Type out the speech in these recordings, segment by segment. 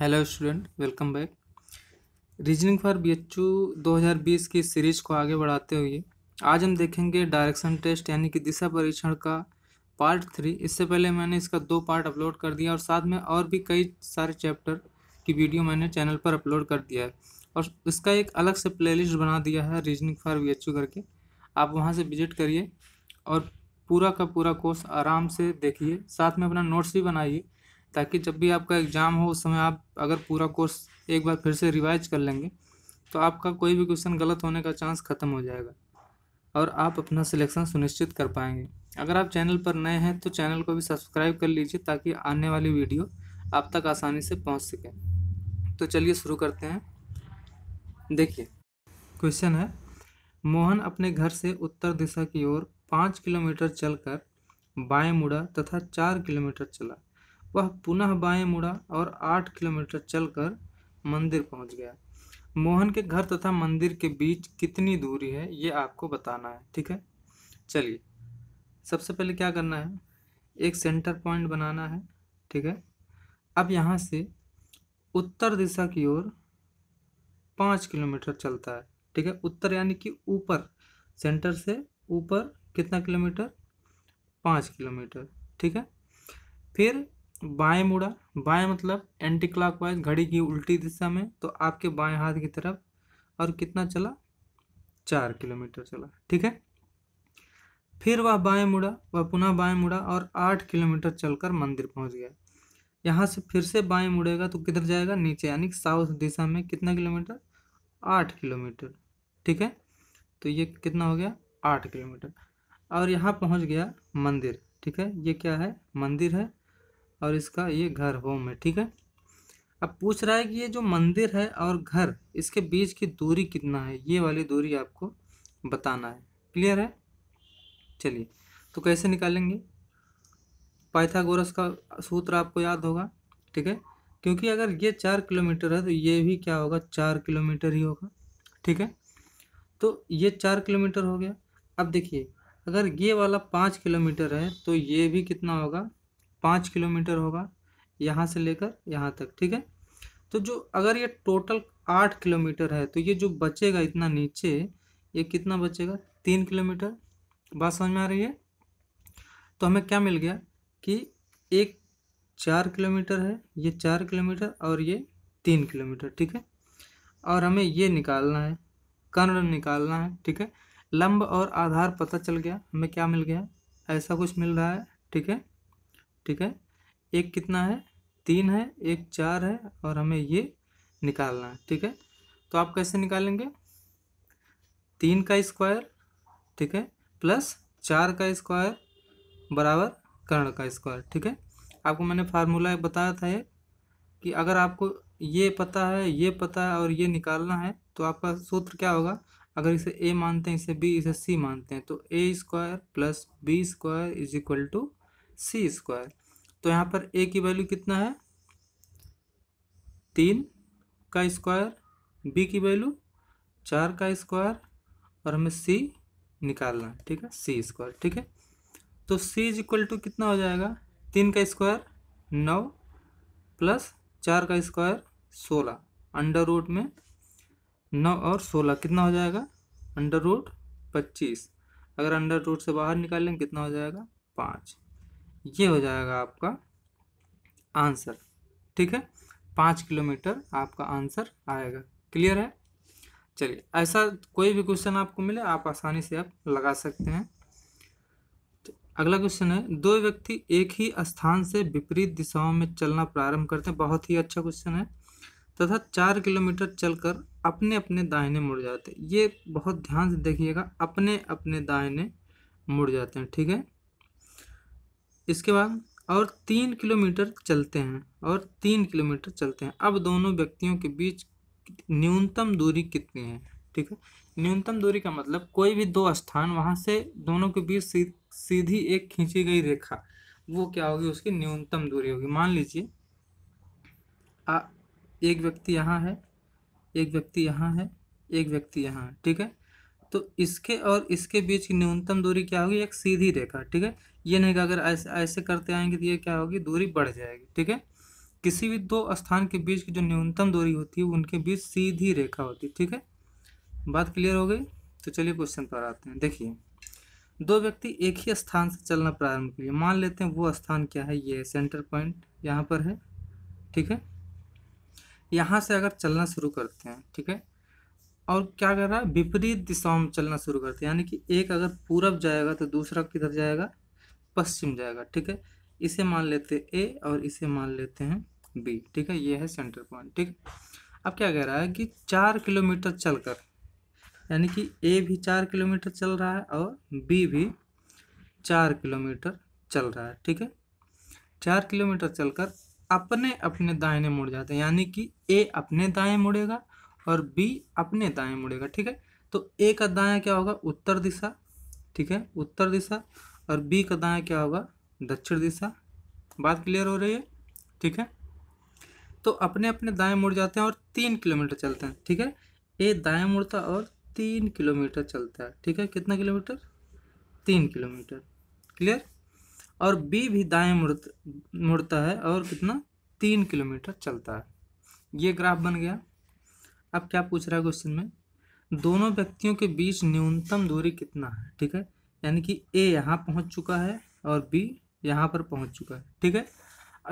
hello student welcome back reasoning for B H 2020 की series को आगे बढ़ाते हुए आज हम देखेंगे डायरेक्शन टेस्ट यानी कि दिशा परीक्षण का पार्ट थ्री इससे पहले मैंने इसका दो पार्ट अपलोड कर दिया और साथ में और भी कई सारे चैप्टर की वीडियो मैंने चैनल पर अपलोड कर दिया है और इसका एक अलग से प्लेलिस्ट बना दिया है रीजनिंग फॉर बी करके आप वहाँ से विजिट करिए और पूरा का पूरा कोर्स आराम से देखिए साथ में अपना नोट्स भी बनाइए ताकि जब भी आपका एग्ज़ाम हो उस समय आप अगर पूरा कोर्स एक बार फिर से रिवाइज कर लेंगे तो आपका कोई भी क्वेश्चन गलत होने का चांस ख़त्म हो जाएगा और आप अपना सिलेक्शन सुनिश्चित कर पाएंगे अगर आप चैनल पर नए हैं तो चैनल को भी सब्सक्राइब कर लीजिए ताकि आने वाली वीडियो आप तक आसानी से पहुंच सके तो चलिए शुरू करते हैं देखिए क्वेश्चन है मोहन अपने घर से उत्तर दिशा की ओर पाँच किलोमीटर चलकर बाएं मुड़ा तथा चार किलोमीटर चला वह पुनः बाएं मुड़ा और आठ किलोमीटर चलकर मंदिर पहुंच गया मोहन के घर तथा मंदिर के बीच कितनी दूरी है ये आपको बताना है ठीक है चलिए सबसे पहले क्या करना है एक सेंटर पॉइंट बनाना है ठीक है अब यहाँ से उत्तर दिशा की ओर पाँच किलोमीटर चलता है ठीक है उत्तर यानी कि ऊपर सेंटर से ऊपर कितना किलोमीटर पाँच किलोमीटर ठीक है फिर बाएं मुड़ा बाएं मतलब एंटी क्लाक वाइज घड़ी की उल्टी दिशा में तो आपके बाएं हाथ की तरफ और कितना चला चार किलोमीटर चला ठीक है फिर वह बाएं मुड़ा वह पुनः बाएं मुड़ा और आठ किलोमीटर चलकर मंदिर पहुंच गया यहाँ से फिर से बाएं मुड़ेगा तो किधर जाएगा नीचे यानी साउथ दिशा में कितना किलोमीटर आठ किलोमीटर ठीक है तो ये कितना हो गया आठ किलोमीटर और यहाँ पहुँच गया मंदिर ठीक है ये क्या है मंदिर है और इसका ये घर होम है ठीक है अब पूछ रहा है कि ये जो मंदिर है और घर इसके बीच की दूरी कितना है ये वाली दूरी आपको बताना है क्लियर है चलिए तो कैसे निकालेंगे पाइथागोरस का सूत्र आपको याद होगा ठीक है क्योंकि अगर ये चार किलोमीटर है तो ये भी क्या होगा चार किलोमीटर ही होगा ठीक है तो ये चार किलोमीटर हो गया अब देखिए अगर ये वाला पाँच किलोमीटर है तो ये भी कितना होगा पाँच किलोमीटर होगा यहाँ से लेकर यहाँ तक ठीक है तो जो अगर ये टोटल आठ किलोमीटर है तो ये जो बचेगा इतना नीचे ये कितना बचेगा तीन किलोमीटर बात समझ में आ रही है तो हमें क्या मिल गया कि एक चार किलोमीटर है ये चार किलोमीटर और ये तीन किलोमीटर ठीक है और हमें ये निकालना है कर्ण निकालना है ठीक है लंब और आधार पता चल गया हमें क्या मिल गया ऐसा कुछ मिल रहा है ठीक है ठीक है एक कितना है तीन है एक चार है और हमें ये निकालना है ठीक है तो आप कैसे निकालेंगे तीन का स्क्वायर ठीक है प्लस चार का स्क्वायर बराबर कर्ण का स्क्वायर ठीक है आपको मैंने फार्मूला बताया था ये कि अगर आपको ये पता है ये पता है और ये निकालना है तो आपका सूत्र क्या होगा अगर इसे ए मानते हैं इसे बी इसे सी मानते हैं तो A square plus B square is equal to C square तो यहाँ पर ए की वैल्यू कितना है तीन का स्क्वायर बी की वैल्यू चार का स्क्वायर और हमें सी निकालना ठीक है सी स्क्वायर ठीक है तो सी इज इक्वल टू कितना हो जाएगा तीन का स्क्वायर नौ प्लस चार का स्क्वायर सोलह अंडर रूट में नौ और सोलह कितना हो जाएगा अंडर रूट पच्चीस अगर अंडर रूट से बाहर निकालेंगे कितना हो जाएगा पाँच ये हो जाएगा आपका आंसर ठीक है पाँच किलोमीटर आपका आंसर आएगा क्लियर है चलिए ऐसा कोई भी क्वेश्चन आपको मिले आप आसानी से आप लगा सकते हैं अगला क्वेश्चन है दो व्यक्ति एक ही स्थान से विपरीत दिशाओं में चलना प्रारंभ करते हैं बहुत ही अच्छा क्वेश्चन है तथा चार किलोमीटर चलकर अपने अपने दाहिने मुड़ जाते हैं ये बहुत ध्यान से देखिएगा अपने अपने दाहिने मुड़ जाते हैं ठीक है इसके बाद और तीन किलोमीटर चलते हैं और तीन किलोमीटर चलते हैं अब दोनों व्यक्तियों के बीच न्यूनतम दूरी कितनी है ठीक है न्यूनतम दूरी का मतलब कोई भी दो स्थान वहाँ से दोनों के बीच सी, सीधी एक खींची गई रेखा वो क्या होगी उसकी न्यूनतम दूरी होगी मान लीजिए एक व्यक्ति यहाँ है एक व्यक्ति यहाँ है एक व्यक्ति यहाँ है ठीक है तो इसके और इसके बीच की न्यूनतम दूरी क्या होगी एक सीधी रेखा ठीक है ये नहीं कि अगर ऐसे ऐसे करते आएंगे तो ये क्या होगी दूरी बढ़ जाएगी ठीक है किसी भी दो स्थान के बीच की जो न्यूनतम दूरी होती है उनके बीच सीधी रेखा होती है ठीक है बात क्लियर हो गई तो चलिए क्वेश्चन पर आते हैं देखिए दो व्यक्ति एक ही स्थान से चलना प्रारंभ करिए मान लेते हैं वो स्थान क्या है ये सेंटर पॉइंट यहाँ पर है ठीक है यहाँ से अगर चलना शुरू करते हैं ठीक है और क्या कर रहा है विपरीत दिशाओं में चलना शुरू करते हैं यानी कि एक अगर पूरब जाएगा तो दूसरा किधर जाएगा पश्चिम जाएगा ठीक है इसे मान लेते हैं ए और इसे मान लेते हैं बी ठीक है ये है सेंटर पॉइंट ठीक अब क्या कह रहा है कि चार किलोमीटर चलकर यानी कि ए भी चार किलोमीटर चल रहा है और बी भी चार किलोमीटर चल रहा है ठीक है चार किलोमीटर चलकर अपने अपने दाएं मुड़ जाते हैं यानी कि ए अपने दाएं मुड़ेगा और बी अपने दाएं मुड़ेगा ठीक है तो ए का दाया क्या होगा उत्तर दिशा ठीक है उत्तर दिशा और बी का दाया क्या होगा दक्षिण दिशा बात क्लियर हो रही है ठीक है तो अपने अपने दाएं मुड़ जाते हैं और तीन किलोमीटर चलते हैं ठीक है ए दाएं मुड़ता और तीन किलोमीटर चलता है ठीक है कितना किलोमीटर तीन किलोमीटर क्लियर और बी भी दाएं मुड़ मुड़ता है और कितना तीन किलोमीटर चलता है ये ग्राफ बन गया अब क्या पूछ रहा है क्वेश्चन में दोनों व्यक्तियों के बीच न्यूनतम दूरी कितना है ठीक है यानी कि ए यहाँ पहुँच चुका है और बी यहाँ पर पहुँच चुका है ठीक है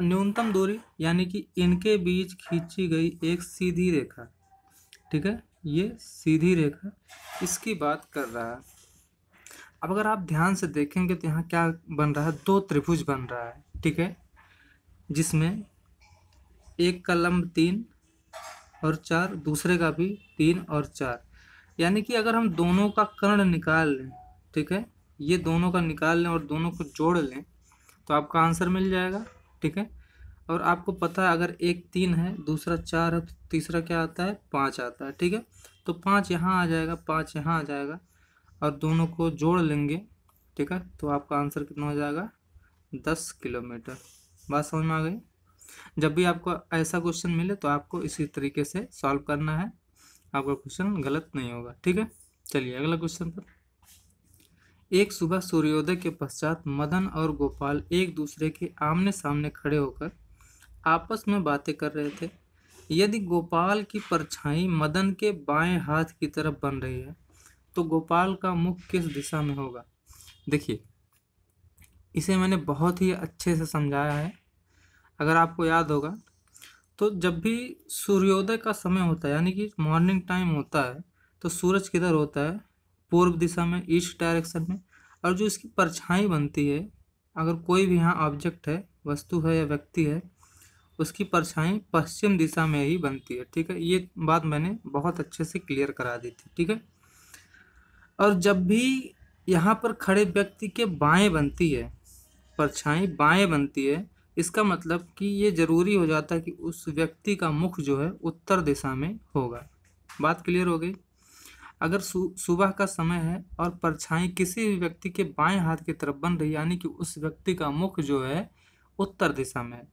न्यूनतम दूरी यानी कि इनके बीच खींची गई एक सीधी रेखा ठीक है ये सीधी रेखा इसकी बात कर रहा है अब अगर आप ध्यान से देखेंगे तो यहाँ क्या बन रहा है दो त्रिभुज बन रहा है ठीक है जिसमें एक कलम तीन और चार दूसरे का भी तीन और चार यानी कि अगर हम दोनों का कर्ण निकाल लें ठीक है ये दोनों का निकाल लें और दोनों को जोड़ लें तो आपका आंसर मिल जाएगा ठीक है और आपको पता है अगर एक तीन है दूसरा चार है तो तीसरा क्या आता है पाँच आता है ठीक है तो पाँच यहाँ आ जाएगा पाँच यहाँ आ जाएगा और दोनों को जोड़ लेंगे ठीक है तो आपका आंसर कितना हो जाएगा दस किलोमीटर बात समझ में आ गई जब भी आपको ऐसा क्वेश्चन मिले तो आपको इसी तरीके से सॉल्व करना है आपका क्वेश्चन गलत नहीं होगा ठीक है चलिए अगला क्वेश्चन पर एक सुबह सूर्योदय के पश्चात मदन और गोपाल एक दूसरे के आमने सामने खड़े होकर आपस में बातें कर रहे थे यदि गोपाल की परछाई मदन के बाएं हाथ की तरफ बन रही है तो गोपाल का मुख किस दिशा में होगा देखिए इसे मैंने बहुत ही अच्छे से समझाया है अगर आपको याद होगा तो जब भी सूर्योदय का समय होता है यानी कि मॉर्निंग टाइम होता है तो सूरज किधर होता है पूर्व दिशा में ईस्ट डायरेक्शन में और जो इसकी परछाई बनती है अगर कोई भी यहाँ ऑब्जेक्ट है वस्तु है या व्यक्ति है उसकी परछाई पश्चिम दिशा में ही बनती है ठीक है ये बात मैंने बहुत अच्छे से क्लियर करा दी थी ठीक है और जब भी यहाँ पर खड़े व्यक्ति के बाएं बनती है परछाई बाएं बनती है इसका मतलब कि ये ज़रूरी हो जाता है कि उस व्यक्ति का मुख जो है उत्तर दिशा में होगा बात क्लियर हो गई अगर सुबह का समय है और परछाई किसी भी व्यक्ति के बाएं हाथ की तरफ बन रही यानी कि उस व्यक्ति का मुख जो है उत्तर दिशा में है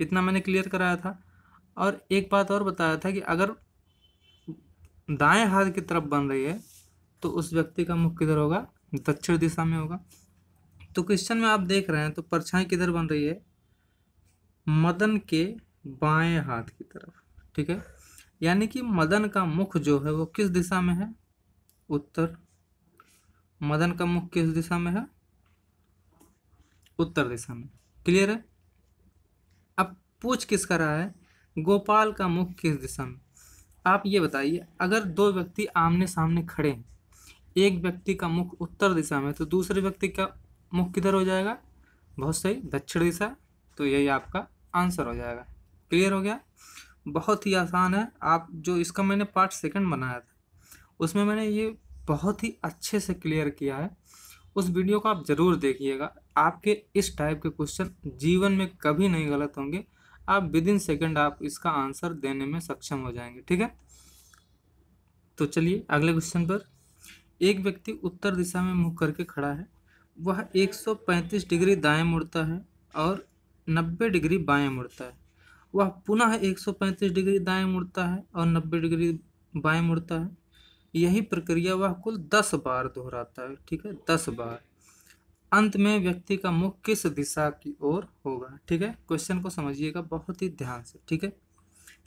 इतना मैंने क्लियर कराया था और एक बात और बताया था कि अगर दाएं हाथ की तरफ बन रही है तो उस व्यक्ति का मुख किधर होगा दक्षिण दिशा में होगा तो क्वेश्चन में आप देख रहे हैं तो परछाई किधर बन रही है मदन के बाएं हाथ की तरफ ठीक है यानी कि मदन का मुख जो है वो किस दिशा में है उत्तर मदन का मुख किस दिशा में है उत्तर दिशा में क्लियर है अब पूछ किसका रहा है गोपाल का मुख किस दिशा में आप ये बताइए अगर दो व्यक्ति आमने सामने खड़े हैं एक व्यक्ति का मुख उत्तर दिशा में तो दूसरे व्यक्ति का मुख किधर हो जाएगा बहुत सही दक्षिण दिशा तो यही आपका आंसर हो जाएगा क्लियर हो गया बहुत ही आसान है आप जो इसका मैंने पार्ट सेकंड बनाया था उसमें मैंने ये बहुत ही अच्छे से क्लियर किया है उस वीडियो को आप ज़रूर देखिएगा आपके इस टाइप के क्वेश्चन जीवन में कभी नहीं गलत होंगे आप विद इन सेकेंड आप इसका आंसर देने में सक्षम हो जाएंगे ठीक है तो चलिए अगले क्वेश्चन पर एक व्यक्ति उत्तर दिशा में मुँह करके खड़ा है वह 135 डिग्री दाएं मुड़ता है और 90 डिग्री बाएं मुड़ता है वह पुनः 135 डिग्री दाएं मुड़ता है और 90 डिग्री बाएं मुड़ता है यही प्रक्रिया वह कुल 10 बार दोहराता है ठीक है 10 बार अंत में व्यक्ति का मुख किस दिशा की ओर होगा ठीक है क्वेश्चन को समझिएगा बहुत ही ध्यान से ठीक है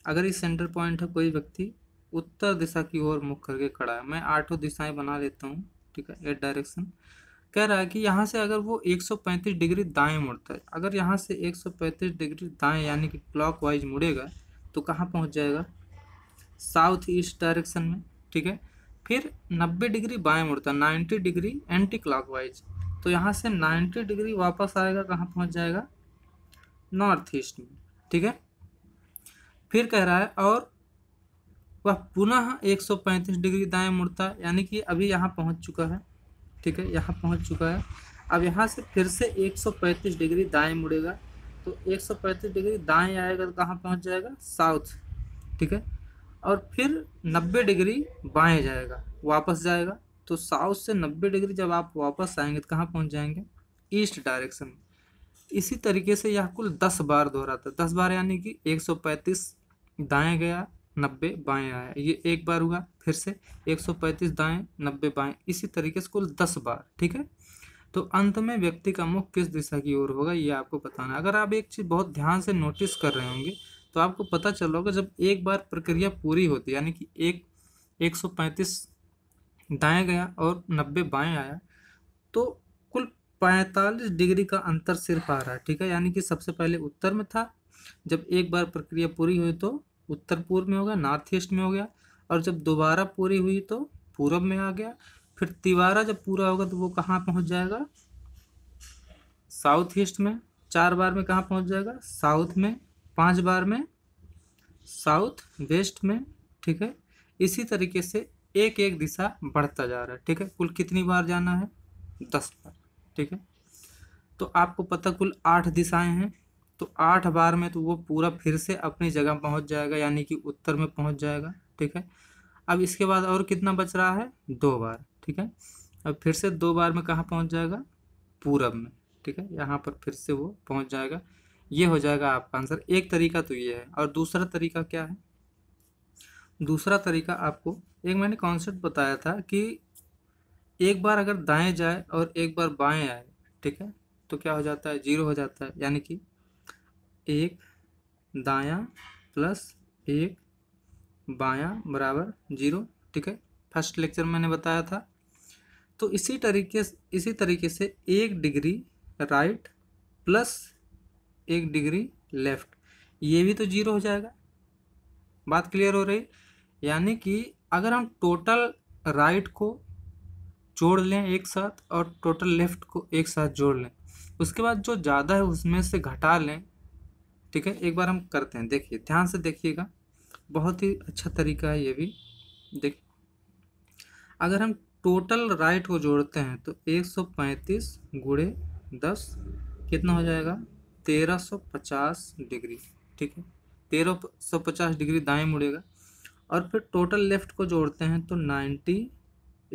अगर ये सेंटर पॉइंट है कोई व्यक्ति उत्तर दिशा की ओर मुख करके खड़ा है मैं आठों दिशाएं बना लेता हूँ ठीक है एट डायरेक्शन कह रहा है कि यहाँ से अगर वो 135 डिग्री दाएं मुड़ता है अगर यहाँ से 135 डिग्री दाएं यानी कि वाइज़ मुड़ेगा तो कहाँ पहुँच जाएगा साउथ ईस्ट डायरेक्शन में ठीक है फिर 90 डिग्री बाएं मुड़ता है नाइन्टी डिग्री एंटी वाइज तो यहाँ से 90 डिग्री वापस आएगा कहाँ पहुँच जाएगा नॉर्थ ईस्ट में ठीक है फिर कह रहा है और वह पुनः एक डिग्री दाएँ मुड़ता है यानी कि अभी यहाँ पहुँच चुका है ठीक है यहाँ पहुँच चुका है अब यहाँ से फिर से 135 डिग्री दाएं मुड़ेगा तो 135 डिग्री दाएं आएगा तो कहाँ पहुँच जाएगा साउथ ठीक है और फिर 90 डिग्री बाएं जाएगा वापस जाएगा तो साउथ से 90 डिग्री जब आप वापस आएंगे तो कहाँ पहुँच जाएंगे ईस्ट डायरेक्शन इसी तरीके से यह कुल 10 बार दोहराता है दस बार यानी कि 135 दाएं गया नब्बे बाएँ आया ये एक बार हुआ फिर से एक सौ पैंतीस दाएँ नब्बे बाएँ इसी तरीके से कुल दस बार ठीक है तो अंत में व्यक्ति का मुख किस दिशा की ओर होगा ये आपको बताना अगर आप एक चीज़ बहुत ध्यान से नोटिस कर रहे होंगे तो आपको पता चल होगा जब एक बार प्रक्रिया पूरी होती यानी कि एक एक सौ पैंतीस दाएँ गया और नब्बे बाएँ आया तो कुल पैंतालीस डिग्री का अंतर सिर्फ आ रहा है ठीक है यानी कि सबसे पहले उत्तर में था जब एक बार प्रक्रिया पूरी हुई तो उत्तर पूर्व में हो गया नॉर्थ ईस्ट में हो गया और जब दोबारा पूरी हुई तो पूरब में आ गया फिर तिवारा जब पूरा होगा तो वो कहाँ पहुँच जाएगा साउथ ईस्ट में चार बार में कहाँ पहुँच जाएगा साउथ में पाँच बार में साउथ वेस्ट में ठीक है इसी तरीके से एक एक दिशा बढ़ता जा रहा है ठीक है कुल कितनी बार जाना है दस बार ठीक है तो आपको पता कुल आठ दिशाएं हैं तो आठ बार में तो वो पूरा फिर से अपनी जगह पहुंच जाएगा यानी कि उत्तर में पहुंच जाएगा ठीक है अब इसके बाद और कितना बच रहा है दो बार ठीक है अब फिर से दो बार में कहाँ पहुँच जाएगा पूरब में ठीक है यहाँ पर फिर से वो पहुँच जाएगा ये हो जाएगा आपका आंसर एक तरीका तो ये है और दूसरा तरीका क्या है दूसरा तरीका आपको एक मैंने कॉन्सेप्ट बताया था कि एक बार अगर दाएँ जाए और एक बार बाएँ आए ठीक है तो क्या हो जाता है जीरो हो जाता है यानी कि एक दायां प्लस एक बायां बराबर जीरो ठीक है फर्स्ट लेक्चर मैंने बताया था तो इसी तरीके इसी तरीके से एक डिग्री राइट प्लस एक डिग्री लेफ्ट ये भी तो जीरो हो जाएगा बात क्लियर हो रही यानी कि अगर हम टोटल राइट को जोड़ लें एक साथ और टोटल लेफ्ट को एक साथ जोड़ लें उसके बाद जो ज़्यादा है उसमें से घटा लें ठीक है एक बार हम करते हैं देखिए ध्यान से देखिएगा बहुत ही अच्छा तरीका है ये भी देख अगर हम टोटल राइट को जोड़ते हैं तो 135 सौ पैंतीस गुड़े दस कितना हो जाएगा 1350 डिग्री ठीक है 1350 डिग्री दाएं मुड़ेगा और फिर टोटल लेफ़्ट को जोड़ते हैं तो 90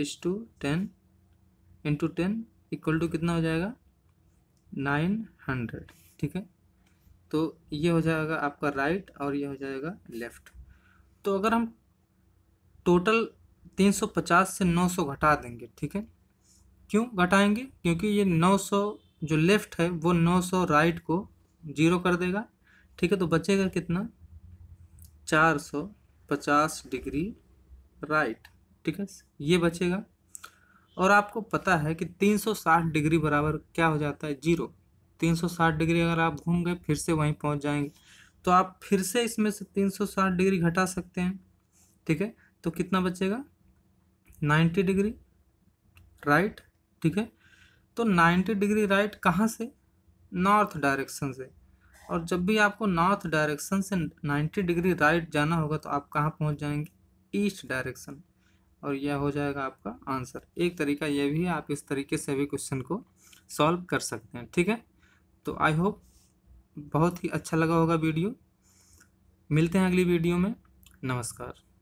is to ten into ten equal to कितना हो जाएगा 900 ठीक है तो ये हो जाएगा आपका राइट और ये हो जाएगा लेफ़्ट तो अगर हम टोटल 350 से 900 घटा देंगे ठीक है क्यों घटाएंगे क्योंकि ये 900 जो लेफ़्ट है वो 900 राइट को जीरो कर देगा ठीक है तो बचेगा कितना 450 डिग्री राइट ठीक है ये बचेगा और आपको पता है कि 360 डिग्री बराबर क्या हो जाता है जीरो 360 डिग्री अगर आप घूम गए फिर से वहीं पहुंच जाएंगे तो आप फिर से इसमें से 360 डिग्री घटा सकते हैं ठीक है तो कितना बचेगा 90 डिग्री राइट ठीक है तो 90 डिग्री राइट कहाँ से नॉर्थ डायरेक्शन से और जब भी आपको नॉर्थ डायरेक्शन से 90 डिग्री राइट जाना होगा तो आप कहाँ पहुँच जाएंगे ईस्ट डायरेक्शन और यह हो जाएगा आपका आंसर एक तरीका यह भी है आप इस तरीके से भी क्वेश्चन को सॉल्व कर सकते हैं ठीक है तो आई होप बहुत ही अच्छा लगा होगा वीडियो मिलते हैं अगली वीडियो में नमस्कार